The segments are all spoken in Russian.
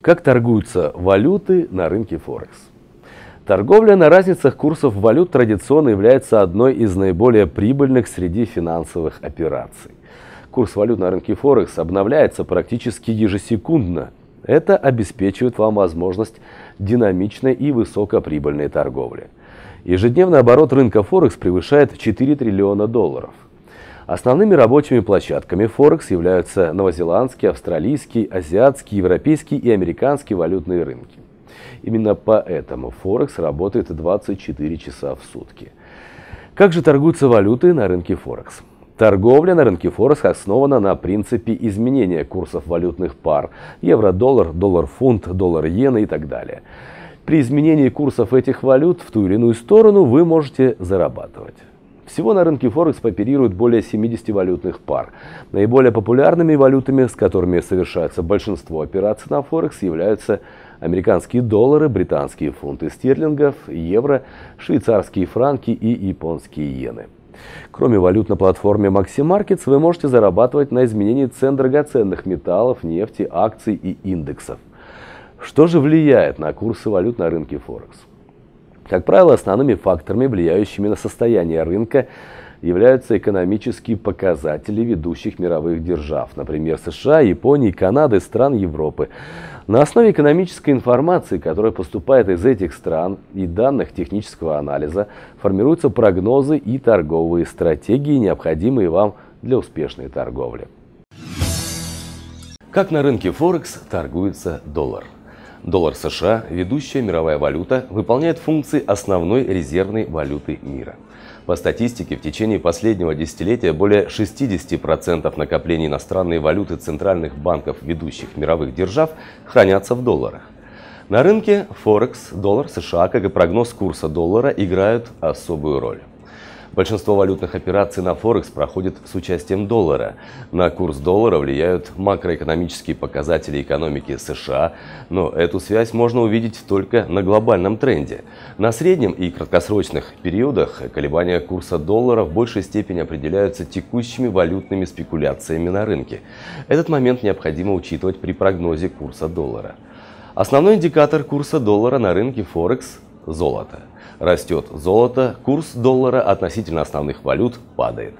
Как торгуются валюты на рынке Форекс? Торговля на разницах курсов валют традиционно является одной из наиболее прибыльных среди финансовых операций. Курс валют на рынке Форекс обновляется практически ежесекундно. Это обеспечивает вам возможность динамичной и высокоприбыльной торговли. Ежедневный оборот рынка Форекс превышает 4 триллиона долларов – Основными рабочими площадками Форекс являются новозеландский, австралийский, азиатский, европейский и американский валютные рынки. Именно поэтому Форекс работает 24 часа в сутки. Как же торгуются валюты на рынке Форекс? Торговля на рынке Форекс основана на принципе изменения курсов валютных пар – евро-доллар, доллар-фунт, доллар-иена и так далее. При изменении курсов этих валют в ту или иную сторону вы можете зарабатывать. Всего на рынке Форекс оперируют более 70 валютных пар. Наиболее популярными валютами, с которыми совершается большинство операций на Форекс, являются американские доллары, британские фунты стерлингов, евро, швейцарские франки и японские иены. Кроме валют на платформе MaxiMarkets, вы можете зарабатывать на изменении цен драгоценных металлов, нефти, акций и индексов. Что же влияет на курсы валют на рынке Форекс? Как правило, основными факторами, влияющими на состояние рынка, являются экономические показатели ведущих мировых держав, например, США, Японии, Канады, стран Европы. На основе экономической информации, которая поступает из этих стран и данных технического анализа, формируются прогнозы и торговые стратегии, необходимые вам для успешной торговли. Как на рынке Форекс торгуется доллар? Доллар США, ведущая мировая валюта, выполняет функции основной резервной валюты мира. По статистике, в течение последнего десятилетия более 60% накоплений иностранной валюты центральных банков ведущих мировых держав хранятся в долларах. На рынке Форекс, доллар США, как и прогноз курса доллара, играют особую роль. Большинство валютных операций на Форекс проходит с участием доллара. На курс доллара влияют макроэкономические показатели экономики США, но эту связь можно увидеть только на глобальном тренде. На среднем и краткосрочных периодах колебания курса доллара в большей степени определяются текущими валютными спекуляциями на рынке. Этот момент необходимо учитывать при прогнозе курса доллара. Основной индикатор курса доллара на рынке Форекс золота. Растет золото, курс доллара относительно основных валют падает.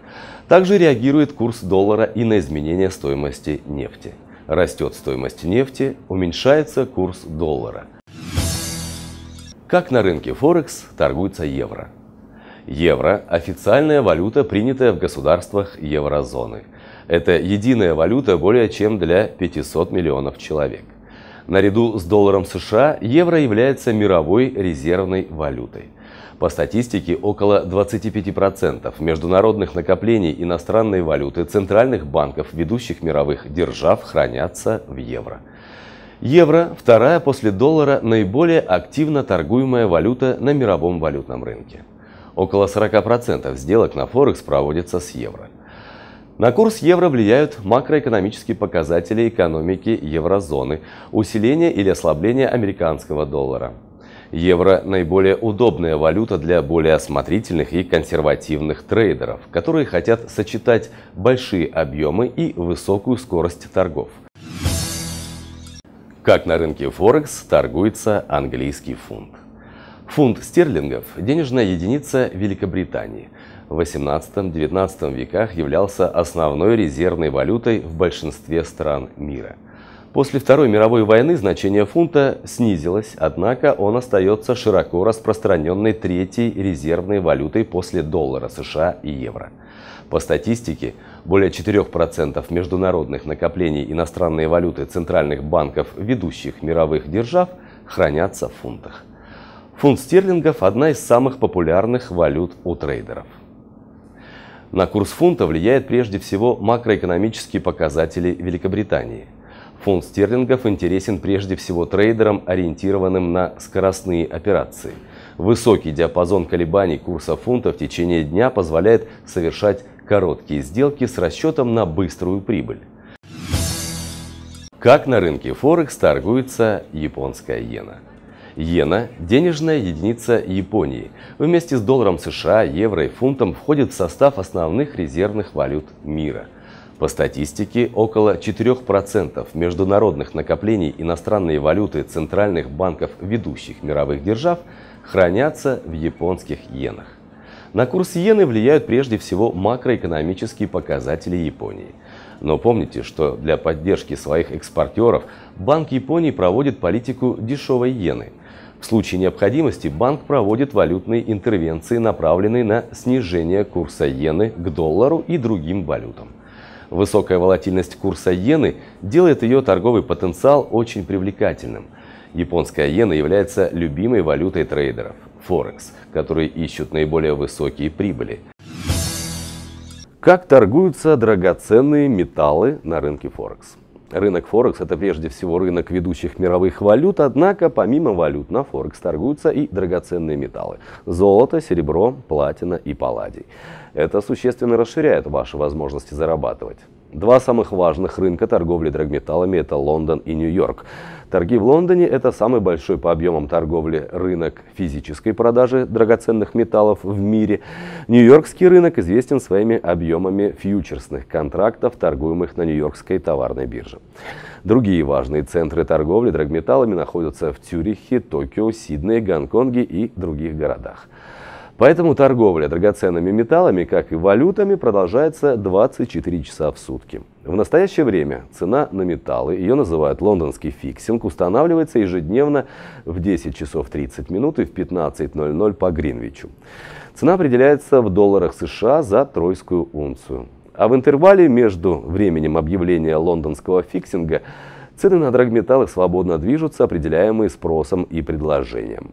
Также реагирует курс доллара и на изменение стоимости нефти. Растет стоимость нефти, уменьшается курс доллара. Как на рынке Форекс торгуется евро? Евро – официальная валюта, принятая в государствах еврозоны. Это единая валюта более чем для 500 миллионов человек. Наряду с долларом США евро является мировой резервной валютой. По статистике, около 25% международных накоплений иностранной валюты центральных банков ведущих мировых держав хранятся в евро. Евро – вторая после доллара наиболее активно торгуемая валюта на мировом валютном рынке. Около 40% сделок на Форекс проводятся с евро. На курс евро влияют макроэкономические показатели экономики еврозоны, усиление или ослабление американского доллара. Евро – наиболее удобная валюта для более осмотрительных и консервативных трейдеров, которые хотят сочетать большие объемы и высокую скорость торгов. Как на рынке Форекс торгуется английский фунт. Фунт стерлингов – денежная единица Великобритании – в XVIII-XIX веках являлся основной резервной валютой в большинстве стран мира. После Второй мировой войны значение фунта снизилось, однако он остается широко распространенной третьей резервной валютой после доллара США и евро. По статистике, более 4% международных накоплений иностранной валюты центральных банков ведущих мировых держав хранятся в фунтах. Фунт стерлингов – одна из самых популярных валют у трейдеров. На курс фунта влияет прежде всего макроэкономические показатели Великобритании. Фунт стерлингов интересен прежде всего трейдерам, ориентированным на скоростные операции. Высокий диапазон колебаний курса фунта в течение дня позволяет совершать короткие сделки с расчетом на быструю прибыль. Как на рынке Форекс торгуется японская иена? Иена – денежная единица Японии. Вместе с долларом США, евро и фунтом входит в состав основных резервных валют мира. По статистике, около 4% международных накоплений иностранной валюты центральных банков ведущих мировых держав хранятся в японских иенах. На курс иены влияют прежде всего макроэкономические показатели Японии. Но помните, что для поддержки своих экспортеров Банк Японии проводит политику дешевой иены. В случае необходимости банк проводит валютные интервенции, направленные на снижение курса иены к доллару и другим валютам. Высокая волатильность курса иены делает ее торговый потенциал очень привлекательным. Японская иена является любимой валютой трейдеров – Форекс, которые ищут наиболее высокие прибыли. Как торгуются драгоценные металлы на рынке Форекс? Рынок Форекс – это прежде всего рынок ведущих мировых валют, однако помимо валют на Форекс торгуются и драгоценные металлы – золото, серебро, платина и палладий. Это существенно расширяет ваши возможности зарабатывать. Два самых важных рынка торговли драгметаллами – это Лондон и Нью-Йорк. Торги в Лондоне – это самый большой по объемам торговли рынок физической продажи драгоценных металлов в мире. Нью-Йоркский рынок известен своими объемами фьючерсных контрактов, торгуемых на Нью-Йоркской товарной бирже. Другие важные центры торговли драгметаллами находятся в Цюрихе, Токио, Сиднее, Гонконге и других городах. Поэтому торговля драгоценными металлами, как и валютами, продолжается 24 часа в сутки. В настоящее время цена на металлы, ее называют лондонский фиксинг, устанавливается ежедневно в 10 часов 30 минут и в 15.00 по Гринвичу. Цена определяется в долларах США за тройскую унцию. А в интервале между временем объявления лондонского фиксинга цены на драгметаллах свободно движутся, определяемые спросом и предложением.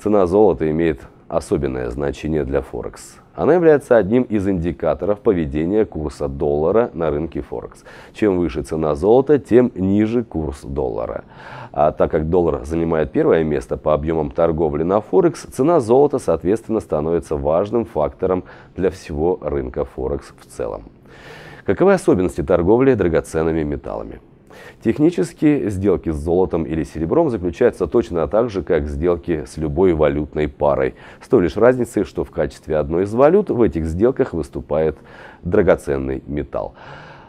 Цена золота имеет особенное значение для Форекс. Она является одним из индикаторов поведения курса доллара на рынке Форекс. Чем выше цена золота, тем ниже курс доллара. А так как доллар занимает первое место по объемам торговли на Форекс, цена золота, соответственно, становится важным фактором для всего рынка Форекс в целом. Каковы особенности торговли драгоценными металлами? Технически сделки с золотом или серебром заключаются точно так же, как сделки с любой валютной парой, с той лишь разницей, что в качестве одной из валют в этих сделках выступает драгоценный металл.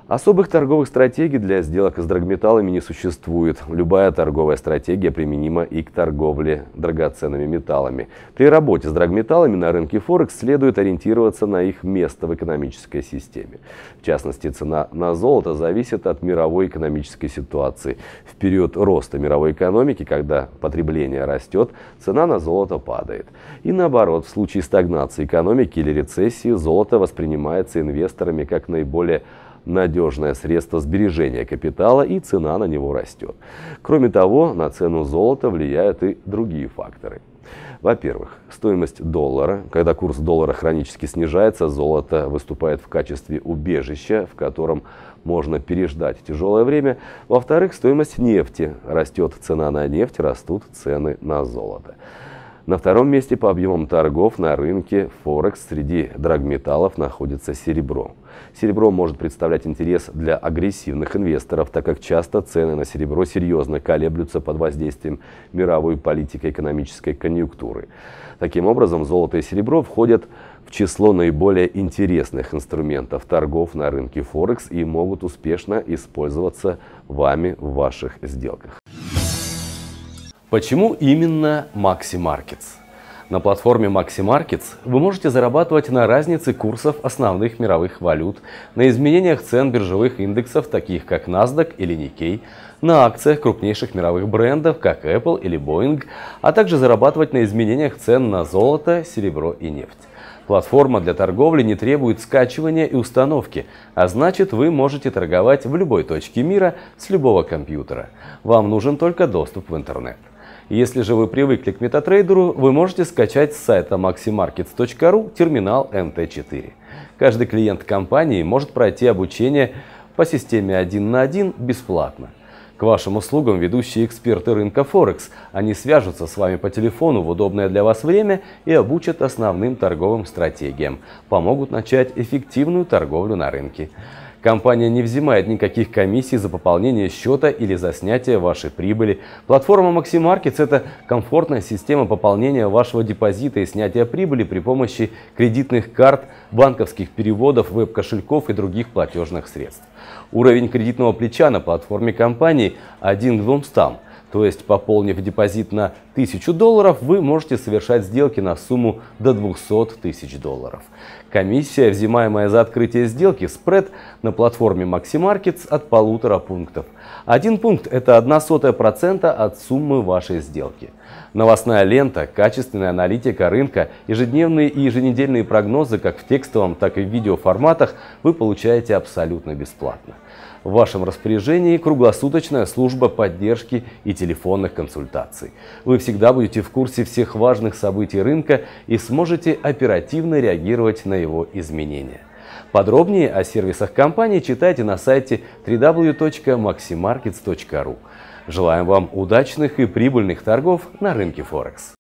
Особых торговых стратегий для сделок с драгметаллами не существует. Любая торговая стратегия применима и к торговле драгоценными металлами. При работе с драгметаллами на рынке Форекс следует ориентироваться на их место в экономической системе. В частности, цена на золото зависит от мировой экономической ситуации. В период роста мировой экономики, когда потребление растет, цена на золото падает. И наоборот, в случае стагнации экономики или рецессии золото воспринимается инвесторами как наиболее надежное средство сбережения капитала и цена на него растет. Кроме того, на цену золота влияют и другие факторы. Во-первых, стоимость доллара. Когда курс доллара хронически снижается, золото выступает в качестве убежища, в котором можно переждать тяжелое время. Во-вторых, стоимость нефти. Растет цена на нефть, растут цены на золото. На втором месте по объемам торгов на рынке Форекс среди драгметаллов находится серебро. Серебро может представлять интерес для агрессивных инвесторов, так как часто цены на серебро серьезно колеблются под воздействием мировой политики экономической конъюнктуры. Таким образом, золото и серебро входят в число наиболее интересных инструментов торгов на рынке Форекс и могут успешно использоваться вами в ваших сделках. Почему именно Maxi Markets? На платформе Maxi Markets вы можете зарабатывать на разнице курсов основных мировых валют, на изменениях цен биржевых индексов, таких как NASDAQ или Nikkei, на акциях крупнейших мировых брендов, как Apple или Boeing, а также зарабатывать на изменениях цен на золото, серебро и нефть. Платформа для торговли не требует скачивания и установки, а значит вы можете торговать в любой точке мира с любого компьютера. Вам нужен только доступ в интернет. Если же вы привыкли к MetaTrader, вы можете скачать с сайта maximarkets.ru терминал MT4. Каждый клиент компании может пройти обучение по системе 1 на 1 бесплатно. К вашим услугам ведущие эксперты рынка Форекс. Они свяжутся с вами по телефону в удобное для вас время и обучат основным торговым стратегиям. Помогут начать эффективную торговлю на рынке. Компания не взимает никаких комиссий за пополнение счета или за снятие вашей прибыли. Платформа MaxiMarkets – это комфортная система пополнения вашего депозита и снятия прибыли при помощи кредитных карт, банковских переводов, веб-кошельков и других платежных средств. Уровень кредитного плеча на платформе компании один к стам. То есть, пополнив депозит на 1000 долларов, вы можете совершать сделки на сумму до 200 тысяч долларов. Комиссия, взимаемая за открытие сделки, спред на платформе MaxiMarkets от полутора пунктов. Один пункт – это процента от суммы вашей сделки. Новостная лента, качественная аналитика рынка, ежедневные и еженедельные прогнозы как в текстовом, так и в видеоформатах вы получаете абсолютно бесплатно. В вашем распоряжении круглосуточная служба поддержки и телефонных консультаций. Вы всегда будете в курсе всех важных событий рынка и сможете оперативно реагировать на его изменения. Подробнее о сервисах компании читайте на сайте www.maximarkets.ru. Желаем вам удачных и прибыльных торгов на рынке Форекс.